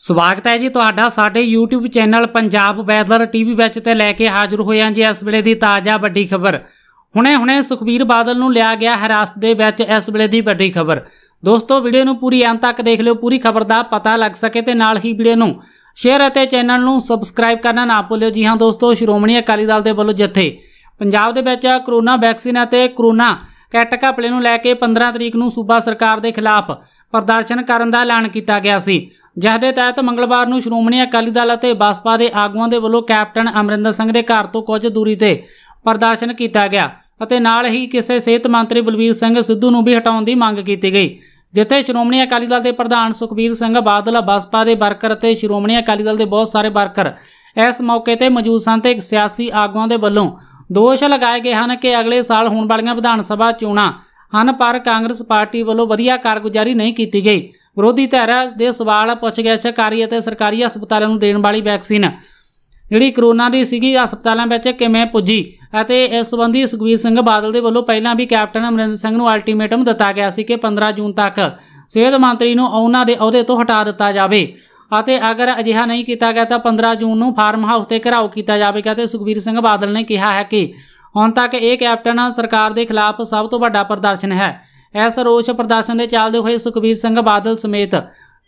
ਸਵਾਗਤ ਹੈ ਜੀ ਤੁਹਾਡਾ ਸਾਡੇ YouTube channel Punjab weather TV ਵਿੱਚ ਤੇ ਲੈ ਕੇ ਹਾਜ਼ਰ ਹੋਏ ਹਾਂ ਜੀ ਇਸ ਵੇਲੇ ਦੀ ਤਾਜ਼ਾ ਵੱਡੀ ਖਬਰ ਹੁਣੇ-ਹੁਣੇ ਸੁਖਬੀਰ ਬਾਦਲ ਨੂੰ ਲਿਆ ਗਿਆ ਹਰਾਸਤ ਦੇ ਵਿੱਚ ਇਸ ਵੇਲੇ ਦੀ ਵੱਡੀ ਖਬਰ ਦੋਸਤੋ ਵੀਡੀਓ ਨੂੰ ਪੂਰੀ ਅੰਤ ਤੱਕ ਦੇਖ ਲਿਓ ਪੂਰੀ ਖਬਰ ਦਾ ਪਤਾ ਲੱਗ ਸਕੇ ਤੇ ਨਾਲ ਹੀ ਵੀਡੀਓ ਨੂੰ ਸ਼ੇਅਰ ਅਤੇ ਚੈਨਲ ਨੂੰ ਸਬਸਕ੍ਰਾਈਬ ਕਰਨਾ ਨਾ ਭੁੱਲਿਓ ਜੀ ਹਾਂ ਦੋਸਤੋ ਸ਼੍ਰੋਮਣੀ ਅਕਾਲੀ ਦਲ ਦੇ ਵੱਲੋਂ ਜਿੱਥੇ ਪੰਜਾਬ ਦੇ ਵਿੱਚ ਕਰੋਨਾ ਵੈਕਸੀਨ ਅਤੇ ਕਰੋਨਾ ਕੈਟ ਘਪਲੇ ਨੂੰ ਲੈ ਕੇ 15 ਤਰੀਕ ਨੂੰ ਸੂਬਾ ਸਰਕਾਰ ਦੇ ਖਿਲਾਫ ਪ੍ਰਦਰਸ਼ਨ ਕਰਨ ਦਾ ਐਲਾਨ ਕੀਤਾ ਗਿਆ ਸੀ ਜਿਸ ਦੇ ਤਹਿਤ ਮੰਗਲਵਾਰ ਨੂੰ ਸ਼੍ਰੋਮਣੀ ਅਕਾਲੀ ਦਲ ਅਤੇ ਬਸਪਾ ਦੇ ਆਗੂਆਂ ਦੇ ਵੱਲੋਂ ਕੈਪਟਨ ਅਮਰਿੰਦਰ ਸਿੰਘ ਦੇ ਘਰ ਤੋਂ ਕੁਝ ਦੂਰੀ ਤੇ ਪ੍ਰਦਰਸ਼ਨ ਕੀਤਾ ਗਿਆ ਅਤੇ ਨਾਲ ਹੀ ਕਿਸੇ ਸਿਹਤ ਮੰਤਰੀ ਬਲਬੀਰ ਸਿੰਘ ਸਿੱਧੂ ਨੂੰ ਵੀ ਹਟਾਉਣ ਦੀ ਮੰਗ ਕੀਤੀ ਗਈ ਜਿੱਥੇ ਸ਼੍ਰੋਮਣੀ ਅਕਾਲੀ ਦਲ ਦੇ ਪ੍ਰਧਾਨ ਸੁਖਬੀਰ ਸਿੰਘ ਬਾਦਲ ਬਸਪਾ ਦੇ ਵਰਕਰ ਅਤੇ ਸ਼੍ਰੋਮਣੀ ਅਕਾਲੀ ਦਲ ਦੇ ਬਹੁਤ ਸਾਰੇ ਵਰਕਰ ਇਸ ਮੌਕੇ ਤੇ ਮੌਜੂਦ ਸਨ ਤੇ ਸਿਆਸੀ ਆਗੂਆਂ ਦੇ ਵੱਲੋਂ ਦੋਸ਼ ਲਗਾਏ ਗਏ ਹਨ ਕਿ ਅਗਲੇ ਸਾਲ ਹੋਣ ਵਾਲੀਆਂ ਵਿਧਾਨ ਸਭਾ ਚੋਣਾਂ ਹਨ ਪਰ ਕਾਂਗਰਸ ਪਾਰਟੀ ਵੱਲੋਂ ਵਧੀਆ ਕਾਰਗੁਜ਼ਾਰੀ ਨਹੀਂ ਕੀਤੀ ਗਈ ਵਿਰੋਧੀ ਧਿਰਾਂ ਦੇ ਸਵਾਲ ਪੁੱਛ ਗਿਆ ਸਰਕਾਰੀ ਅਤੇ ਸਰਕਾਰੀ ਹਸਪਤਾਲਾਂ ਨੂੰ ਦੇਣ ਵਾਲੀ ਵੈਕਸੀਨ ਜਿਹੜੀ ਕਰੋਨਾ ਦੀ ਸੀਗੀ ਹਸਪਤਾਲਾਂ ਵਿੱਚ ਕਿਵੇਂ ਪੁੱਜੀ ਅਤੇ ਇਸ ਸੰਬੰਧੀ ਸੁਖਵੀਰ ਸਿੰਘ ਬਾਦਲ ਦੇ ਵੱਲੋਂ ਪਹਿਲਾਂ ਵੀ ਕੈਪਟਨ ਅਮਰਿੰਦਰ ਸਿੰਘ ਨੂੰ ਅਲਟੀਮੇਟਮ ਦਿੱਤਾ ਗਿਆ ਸੀ ਕਿ 15 ਜੂਨ ਤੱਕ ਸਿਹਤ ਮੰਤਰੀ ਨੂੰ ਉਹਨਾਂ ਦੇ ਅਹੁਦੇ ਤੋਂ ਹਟਾ ਦਿੱਤਾ ਜਾਵੇ ਅਤੇ ਅਗਰ ਅਜਿਹਾ ਨਹੀਂ ਕੀਤਾ ਗਿਆ ਤਾਂ 15 ਜੂਨ ਨੂੰ ਫਾਰਮ ਹਾਊਸ ਤੇ ਘਰਾਓ ਕੀਤਾ ਜਾਵੇਗਾ ਤੇ ਸੁਖਵੀਰ ਸਿੰਘ ਬਾਦਲ ਨੇ ਕਿਹਾ ਹੈ ਕਿ ਹੁਣ ਤੱਕ ਇਹ ਕੈਪਟਨ ਸਰਕਾਰ ਦੇ ਖਿਲਾਫ ਸਭ ਤੋਂ ਵੱਡਾ ਪ੍ਰਦਰਸ਼ਨ ਹੈ ਇਸ ਰੋਸ ਪ੍ਰਦਰਸ਼ਨ ਦੇ ਚੱਲਦੇ ਹੋਏ ਸੁਖਬੀਰ ਸਿੰਘ ਬਾਦਲ ਸਮੇਤ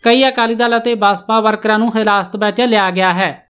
ਕਈ ਅਕਾਲੀ ਦਲ ਅਤੇ ਬਸਪਾ ਵਰਕਰਾਂ ਨੂੰ ਹਿਰਾਸਤ ਵਿੱਚ ਲਿਆ ਗਿਆ ਹੈ